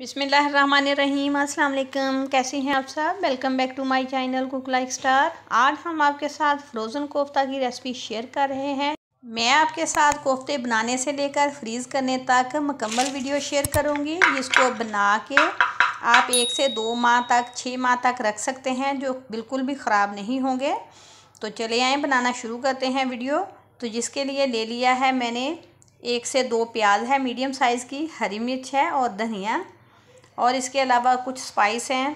अस्सलाम वालेकुम कैसे हैं आप सब welcome back to my channel cook like star आज हम आपके साथ फ्रोज़न कोफ्ता की रेसिपी शेयर कर रहे हैं मैं आपके साथ कोफ्ते बनाने से लेकर फ्रीज़ करने तक मुकम्मल वीडियो शेयर करूंगी जिसको बना के आप एक से दो माह तक छः माह तक रख सकते हैं जो बिल्कुल भी ख़राब नहीं होंगे तो चले आएँ बनाना शुरू करते हैं वीडियो तो जिसके लिए ले लिया है मैंने एक से दो प्याज है मीडियम साइज़ की हरी मिर्च है और धनिया और इसके अलावा कुछ स्पाइस हैं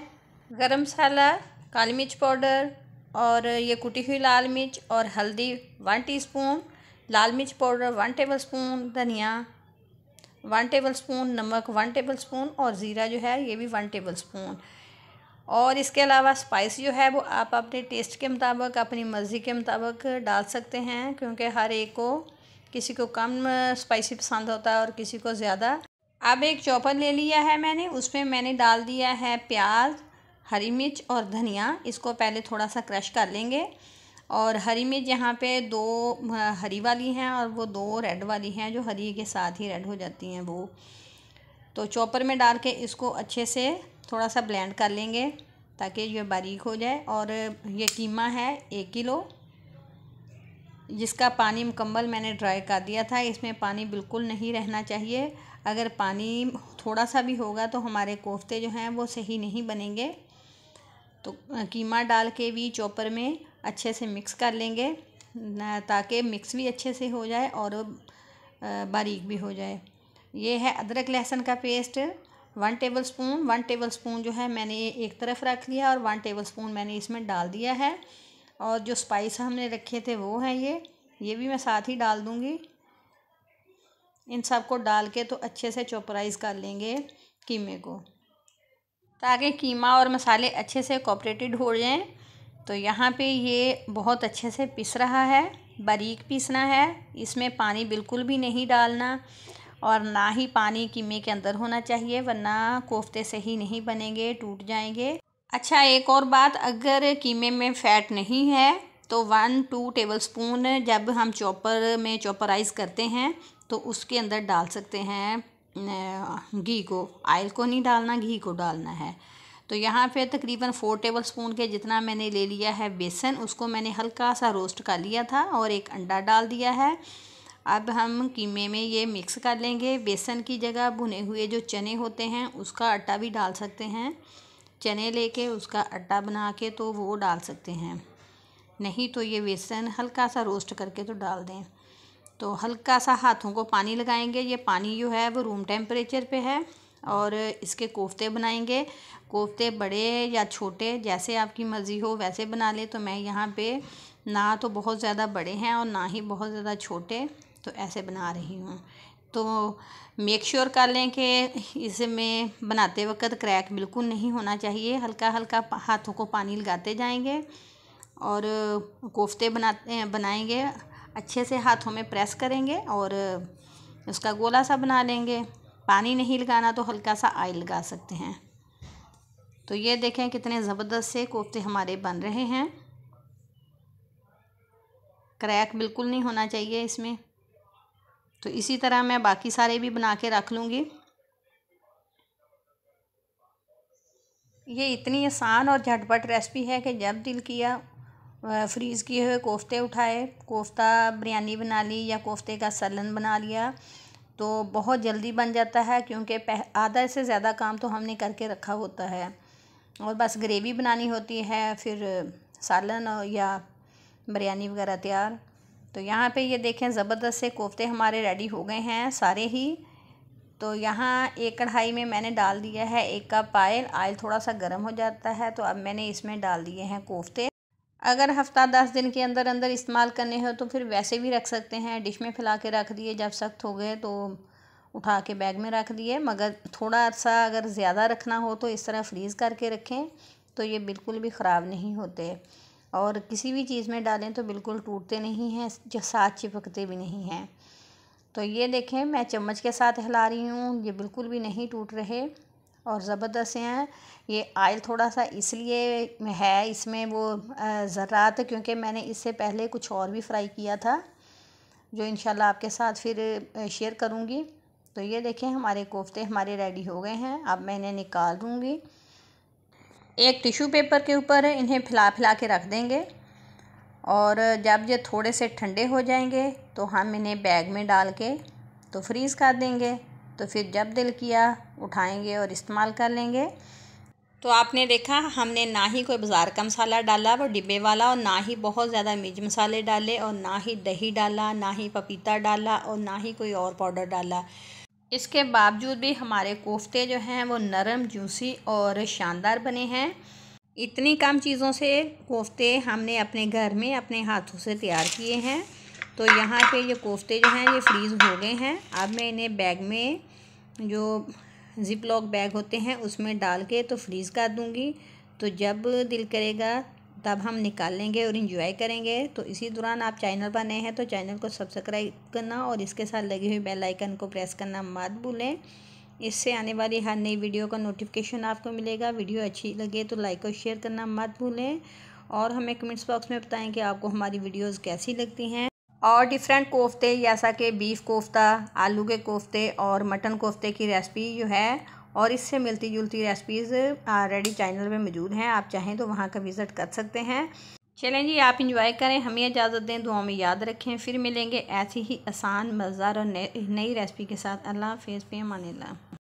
गरम मसाला काली मिर्च पाउडर और ये कुटी हुई लाल मिर्च और हल्दी वन टीस्पून लाल मिर्च पाउडर वन टेबल स्पून धनिया वन टेबल स्पून नमक वन टेबल स्पून और ज़ीरा जो है ये भी वन टेबल स्पून और इसके अलावा स्पाइस जो है वो आप अपने टेस्ट के मुताबिक अपनी मर्ज़ी के मुताबिक डाल सकते हैं क्योंकि हर एक को किसी को कम स्पाइसी पसंद होता है और किसी को ज़्यादा अब एक चॉपर ले लिया है मैंने उसमें मैंने डाल दिया है प्याज हरी मिर्च और धनिया इसको पहले थोड़ा सा क्रश कर लेंगे और हरी मिर्च यहाँ पे दो हरी वाली हैं और वो दो रेड वाली हैं जो हरी के साथ ही रेड हो जाती हैं वो तो चॉपर में डाल के इसको अच्छे से थोड़ा सा ब्लेंड कर लेंगे ताकि ये बारीक हो जाए और ये कीमा है एक किलो जिसका पानी मुकम्मल मैंने ड्राई कर दिया था इसमें पानी बिल्कुल नहीं रहना चाहिए अगर पानी थोड़ा सा भी होगा तो हमारे कोफ्ते जो हैं वो सही नहीं बनेंगे तो कीमा डाल के भी चॉपर में अच्छे से मिक्स कर लेंगे ताकि मिक्स भी अच्छे से हो जाए और बारीक भी हो जाए ये है अदरक लहसुन का paste one tablespoon one tablespoon जो है मैंने एक तरफ रख लिया और वन टेबल स्पून मैंने इसमें डाल दिया है और जो स्पाइस हमने रखे थे वो हैं ये ये भी मैं साथ ही डाल दूँगी इन सब को डाल के तो अच्छे से चोपराइज़ कर लेंगे कीमे को ताकि तो कीमा और मसाले अच्छे से कॉपरेटेड हो जाएं तो यहाँ पे ये बहुत अच्छे से पिस रहा है बारीक पीसना है इसमें पानी बिल्कुल भी नहीं डालना और ना ही पानी कीमे के अंदर होना चाहिए वरना कोफ्ते सही नहीं बनेंगे टूट जाएंगे अच्छा एक और बात अगर कीमे में फ़ैट नहीं है तो वन टू टेबल स्पून जब हम चॉपर में चॉपराइज़ करते हैं तो उसके अंदर डाल सकते हैं घी को आयल को नहीं डालना घी को डालना है तो यहाँ पे तकरीबन फ़ोर टेबल स्पून के जितना मैंने ले लिया है बेसन उसको मैंने हल्का सा रोस्ट कर लिया था और एक अंडा डाल दिया है अब हम कीमे में ये मिक्स कर लेंगे बेसन की जगह भुने हुए जो चने होते हैं उसका आटा भी डाल सकते हैं चने लेके उसका अड्डा बना के तो वो डाल सकते हैं नहीं तो ये बेसन हल्का सा रोस्ट करके तो डाल दें तो हल्का सा हाथों को पानी लगाएंगे ये पानी जो है वो रूम टेम्परेचर पे है और इसके कोफ्ते बनाएंगे कोफ्ते बड़े या छोटे जैसे आपकी मर्ज़ी हो वैसे बना लें तो मैं यहाँ पे ना तो बहुत ज़्यादा बड़े हैं और ना ही बहुत ज़्यादा छोटे तो ऐसे बना रही हूँ तो मेक श्योर कर लें कि इसमें बनाते वक्त क्रैक बिल्कुल नहीं होना चाहिए हल्का हल्का हाथों को पानी लगाते जाएंगे और कोफ्ते बनाते बनाएंगे अच्छे से हाथों में प्रेस करेंगे और उसका गोला सा बना लेंगे पानी नहीं लगाना तो हल्का सा आयल लगा सकते हैं तो ये देखें कितने ज़बरदस्त से कोफ्ते हमारे बन रहे हैं क्रैक बिल्कुल नहीं होना चाहिए इसमें तो इसी तरह मैं बाकी सारे भी बना के रख लूँगी ये इतनी आसान और झटपट रेसिपी है कि जब दिल किया फ्रीज़ किए हुए कोफ्ते उठाए कोफ्ता बिरयानी बना ली या कोफ्ते का सलन बना लिया तो बहुत जल्दी बन जाता है क्योंकि आधा से ज़्यादा काम तो हमने करके रखा होता है और बस ग्रेवी बनानी होती है फिर सालन या बिरयानी वगैरह तैयार तो यहाँ पे ये देखें ज़बरदस्त से कोफ्ते हमारे रेडी हो गए हैं सारे ही तो यहाँ एक कढ़ाई में मैंने डाल दिया है एक कप आयल आयल थोड़ा सा गर्म हो जाता है तो अब मैंने इसमें डाल दिए हैं कोफ्ते अगर हफ्ता दस दिन के अंदर अंदर इस्तेमाल करने हो तो फिर वैसे भी रख सकते हैं डिश में फैला के रख दिए जब सख्त हो गए तो उठा के बैग में रख दिए मगर थोड़ा सा अगर ज़्यादा रखना हो तो इस तरह फ्रीज़ करके रखें तो ये बिल्कुल भी ख़राब नहीं होते और किसी भी चीज़ में डालें तो बिल्कुल टूटते नहीं हैं साथ चिपकते भी नहीं हैं तो ये देखें मैं चम्मच के साथ हिला रही हूँ ये बिल्कुल भी नहीं टूट रहे और ज़बरदस्त हैं ये आयल थोड़ा सा इसलिए है इसमें वो ज़रात क्योंकि मैंने इससे पहले कुछ और भी फ्राई किया था जो इन आपके साथ फिर शेयर करूँगी तो ये देखें हमारे कोफ्ते हमारे रेडी हो गए हैं अब मैं इन्हें निकाल दूँगी एक टिश्यू पेपर के ऊपर इन्हें फैला फैला के रख देंगे और जब ये थोड़े से ठंडे हो जाएंगे तो हम इन्हें बैग में डाल के तो फ्रीज़ कर देंगे तो फिर जब दिल किया उठाएंगे और इस्तेमाल कर लेंगे तो आपने देखा हमने ना ही कोई बाज़ार का मसाला डाला वो डिब्बे वाला और ना ही बहुत ज़्यादा मिर्च मसाले डाले और ना ही दही डाला ना ही पपीता डाला और ना ही कोई और पाउडर डाला इसके बावजूद भी हमारे कोफ्ते जो हैं वो नरम जूसी और शानदार बने हैं इतनी कम चीज़ों से कोफ्ते हमने अपने घर में अपने हाथों से तैयार किए हैं तो यहाँ पे ये कोफ्ते जो हैं ये फ्रीज़ हो गए हैं अब मैं इन्हें बैग में जो ज़िप लॉक बैग होते हैं उसमें डाल के तो फ्रीज़ कर दूँगी तो जब दिल करेगा तब तो हम निकालेंगे और इंजॉय करेंगे तो इसी दौरान आप चैनल पर नए हैं तो चैनल को सब्सक्राइब करना और इसके साथ लगी हुई बेल आइकन को प्रेस करना मत भूलें इससे आने वाली हर नई वीडियो का नोटिफिकेशन आपको मिलेगा वीडियो अच्छी लगे तो लाइक और शेयर करना मत भूलें और हमें कमेंट्स बॉक्स में बताएँ कि आपको हमारी वीडियोज़ कैसी लगती हैं और डिफरेंट कोफ्ते जैसा कि बीफ कोफ्ता आलू के कोफ्ते और मटन कोफ्ते की रेसिपी जो है और इससे मिलती जुलती रेसिपीज़ ऑलरेडी चैनल में मौजूद हैं आप चाहें तो वहाँ का विज़िट कर सकते हैं चलें जी आप इंजॉय करें हमें इजाज़त दें दुआ में याद रखें फिर मिलेंगे ऐसी ही आसान मज़ा और नई रेसिपी के साथ अल्लाह हाफिज़ पे मान